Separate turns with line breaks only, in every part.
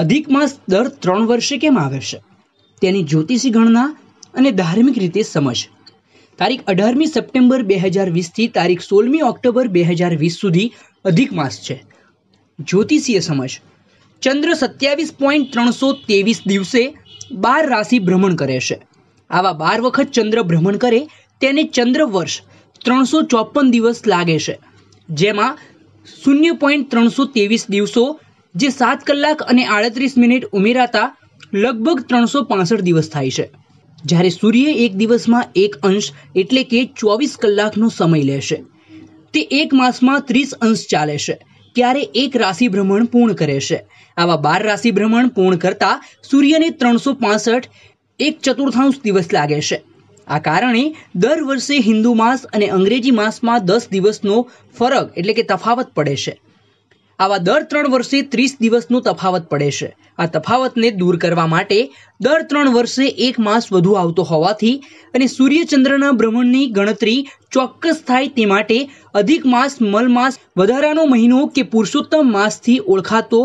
અધિક માસ દર ત્રણ વર્ષે કેમ આવે છે તેની જ્યોતિષી ગણના અને ધાર્મિક રીતે સમજ તારીખ અઢારમી સપ્ટેમ્બર બે હજાર વીસથી તારીખ સોળમી ઓક્ટોબર બે હજાર વીસ સુધી અધિક માસ છે જ્યોતિષીય સમજ ચંદ્ર સત્યાવીસ પોઈન્ટ ત્રણસો ત્રેવીસ દિવસે બાર રાશિ ભ્રમણ કરે છે આવા બાર વખત ચંદ્ર ભ્રમણ કરે તેને ચંદ્ર વર્ષ ત્રણસો ચોપન દિવસ લાગે છે જેમાં શૂન્ય પોઈન્ટ ત્રણસો ત્રેવીસ દિવસો જે સાત કલાક અને આડત્રીસ મિનિટ ઉમેરાતા લગભગ ત્રણસો પાસઠ દિવસ થાય છે જ્યારે સૂર્ય એક દિવસમાં એક અંશ એટલે કે ચોવીસ કલાકનો સમય લેશે તે એક માસમાં ત્રીસ અંશ ચાલે છે ત્યારે એક રાશિ ભ્રમણ પૂર્ણ કરે છે આવા બાર રાશિ ભ્રમણ પૂર્ણ કરતા સૂર્યને ત્રણસો પાસઠ એક ચતુર્થાંશ દિવસ લાગે છે આ કારણે દર વર્ષે હિન્દુ માસ અને અંગ્રેજી માસમાં દસ દિવસનો ફરક એટલે કે તફાવત પડે છે આવા દર ત્રણ વર્ષે ત્રીસ દિવસનું તફાવત પડે છે આ તફાવતને દૂર કરવા માટે દર ત્રણ વર્ષે એક માસ વધુ આવતો હોવાથી અને સૂર્યચંદ્રના ભ્રમણની ગણતરી ચોક્કસ થાય તે માટે અધિક માસ મલમાસ વધારાનો મહિનો કે પુરુષોત્તમ માસથી ઓળખાતો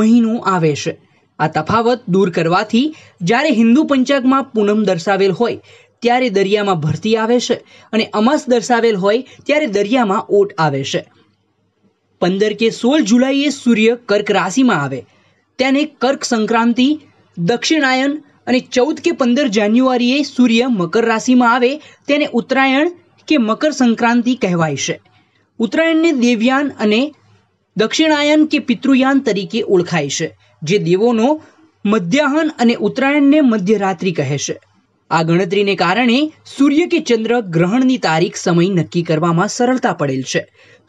મહિનો આવે છે આ તફાવત દૂર કરવાથી જ્યારે હિન્દુ પંચાંગમાં પૂનમ દર્શાવેલ હોય ત્યારે દરિયામાં ભરતી આવે છે અને અમાસ દર્શાવેલ હોય ત્યારે દરિયામાં ઓટ આવે છે પંદર કે સોળ જુલાઈએ સૂર્ય કર્ક રાશિમાં આવે તેને કર્ક સંક્રાંતિ દક્ષિણાયન અને ચૌદ કે પંદર જાન્યુઆરીએ સૂર્ય મકર રાશિમાં આવે તેને ઉત્તરાયણ કે મકર સંક્રાંતિ કહેવાય છે ઉત્તરાયણને દેવયાન અને દક્ષિણાયન કે પિતૃયાન તરીકે ઓળખાય છે જે દેવોનો મધ્યાહન અને ઉત્તરાયણને મધ્યરાત્રિ કહે છે આ ગણતરીને કારણે સૂર્ય કે ચંદ્ર ગ્રહણની તારીખ સમય નક્કી કરવામાં સરળતા પડેલ છે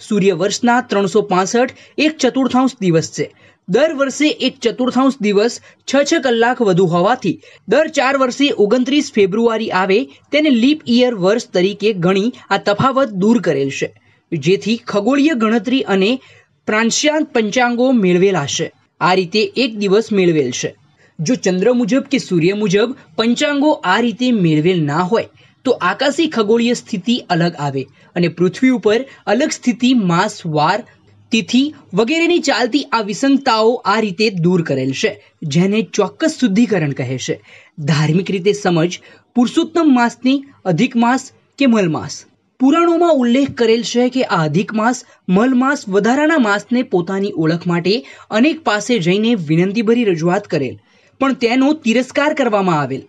સૂર્ય વર્ષના ત્રણસો પાસઠ એક ચતુર્થાંશ દિવસ છે દર વર્ષે એક ચતુર્થાંશ દિવસ છ છ કલાક વધુ હોવાથી દર ચાર વર્ષે ઓગણત્રીસ ફેબ્રુઆરી આવે તેને લીપ ઇયર વર્ષ તરીકે ગણી આ તફાવત દૂર કરેલ છે જેથી ખગોળીય ગણતરી અને પ્રાંશાંત પંચાંગો મેળવેલા છે આ રીતે એક દિવસ મેળવેલ છે જો ચંદ્ર મુજબ કે સૂર્ય મુજબ પંચાંગો આ રીતે મેળવેલ ના હોય તો આકાશી ખગોળીય સ્થિતિ અલગ આવે અને પૃથ્વી ઉપર અલગ સ્થિતિ માસ વાર તિથિ વગેરેની ચાલતી આ વિસંગતાઓ આ રીતે દૂર કરેલ છે જેને ચોક્કસ શુદ્ધિકરણ કહે છે ધાર્મિક રીતે સમજ પુરુષોત્તમ માસની અધિક માસ કે મલમાસ પુરાણોમાં ઉલ્લેખ કરેલ છે કે આ અધિક માસ મલમાસ વધારાના માસને પોતાની ઓળખ માટે અનેક પાસે જઈને વિનંતીભરી રજૂઆત કરેલ પણ તેનો તિરસ્કાર કરવામાં આવેલ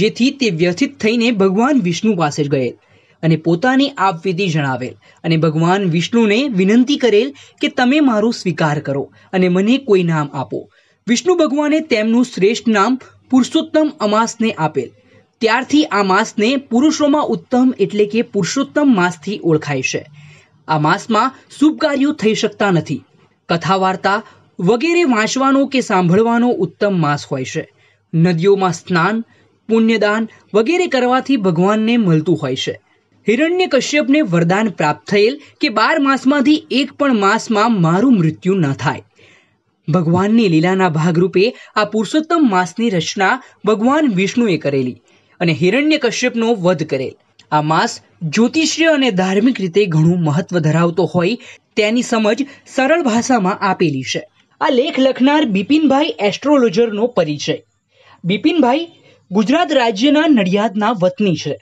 જેથી તે વ્યથિત થઈને ભગવાન વિષ્ણુ પાસે ગયેલ અને પોતાની આપવીતી જણાવેલ અને ભગવાન વિષ્ણુને વિનંતી કરેલ કે તમે મારો સ્વીકાર કરો અને મને કોઈ નામ આપો વિષ્ણુ ભગવાને તેમનું શ્રેષ્ઠ નામ પુરુષોત્તમ અમાસને આપેલ ત્યારથી આ માસને પુરુષોમાં ઉત્તમ એટલે કે પુરુષોત્તમ માસથી ઓળખાય છે આ માસમાં શુભ કાર્યો થઈ શકતા નથી કથા વાર્તા વગેરે વાંચવાનો કે સાંભળવાનો ઉત્તમ માસ હોય છે નદીઓમાં સ્નાન પુણ્યદાન વગેરે કરવાથી ભગવાનને મળતું હોય છે હિરણ્ય કશ્યપને વરદાન પ્રાપ્ત થયેલ કે બાર માસમાંથી એક પણ માસમાં મારું મૃત્યુ ન થાય ભગવાનની લીલાના ભાગરૂપે આ પુરુષોત્તમ માસની રચના ભગવાન વિષ્ણુએ કરેલી અને હિરણ્ય કશ્યપનો વધ કરેલ આ માસ જ્યોતિષ્ય અને ધાર્મિક રીતે ઘણું મહત્વ ધરાવતો હોય તેની સમજ સરળ ભાષામાં આપેલી છે આ લેખ લખનાર બિપિનભાઈ એસ્ટ્રોલોજરનો પરિચય બિપિનભાઈ ગુજરાત રાજ્યના નડિયાદના વતની છે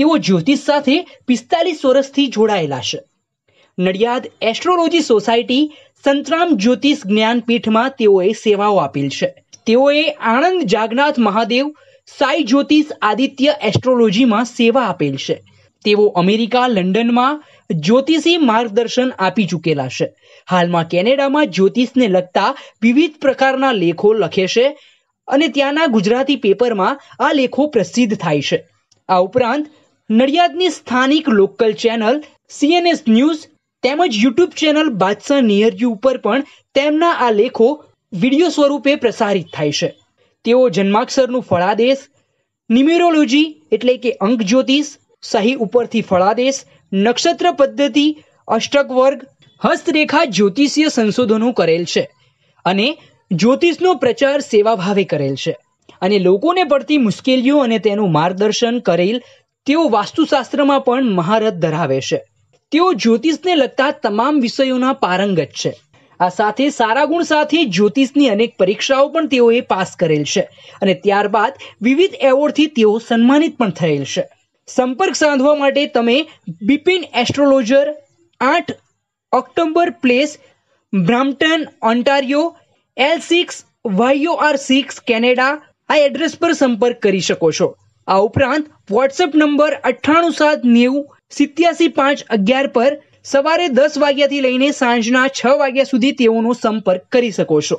તેઓ જ્યોતિષ સાથે પિસ્તાલીસ વર્ષથી જોડાયેલા છે નડિયાદ એસ્ટ્રોલોજી સોસાયટી સંતરામ જ્યોતિષ જ્ઞાનપીઠમાં તેઓએ સેવાઓ આપેલ છે તેઓએ આણંદ જાગનાથ મહાદેવ સાઈ જ્યોતિષ આદિત્ય એસ્ટ્રોલોજીમાં સેવા આપેલ છે તેઓ અમેરિકા લંડનમાં જ્યોતિષી માર્ગદર્શન આપી ચૂકેલા છે હાલમાં કેનેડામાં જ્યોતિષને લગતા વિવિધ પ્રકારના લેખો લખે છે અને ત્યાંના ગુજરાતી પેપરમાં આ લેખો પ્રસિદ્ધ થાય છે આ ઉપરાંત નડિયાદની સ્થાનિક લોકલ ચેનલ સીએનએસ ન્યૂઝ તેમજ યુટ્યુબ ચેનલ બાદશાહ નિયરજી ઉપર પણ તેમના આ લેખો વિડીયો સ્વરૂપે પ્રસારિત થાય છે તેઓ જન્માક્ષરનું ફળાદેશ ન્યુમેરોલોજી એટલે કે અંક જ્યોતિષ સહી ઉપરથી ફળાદેશ નક્ષત્ર પદ્ધતિ અષ્ટક વર્ગ હસ્તરેખા જ્યોતિષીય સંશોધનો કરેલ છે અને જ્યોતિષનો પ્રચાર સેવાભાવે કરેલ છે અને લોકોને પડતી મુશ્કેલીઓ અને તેનું માર્ગદર્શન કરેલ તેઓ વાસ્તુશાસ્ત્રમાં પણ મહારત ધરાવે છે તેઓ જ્યોતિષને લગતા તમામ વિષયોના પારંગત છે આ સાથે સારા ગુણ સાથે જ્યોતિષની અનેક પરીક્ષાઓ પણ તેઓએ પાસ કરેલ છે અને ત્યારબાદ વિવિધ એવોર્ડથી તેઓ સન્માનિત પણ થયેલ છે સંપર્ક સાધવા માટે તમે બિપિન એસ્ટ્રોલોજર આઠ October place Brampton Ontario L six Y O R six Canada આ એડ્રેસ પર સંપર્ક કરી શકો છો આ ઉપરાંત વોટ્સએપ નંબર અઠ્ઠાણું સાત નેવું સિત્યાસી પાંચ અગિયાર પર સવારે દસ વાગ્યાથી લઈને સાંજના છ વાગ્યા સુધી તેઓનો સંપર્ક કરી શકો છો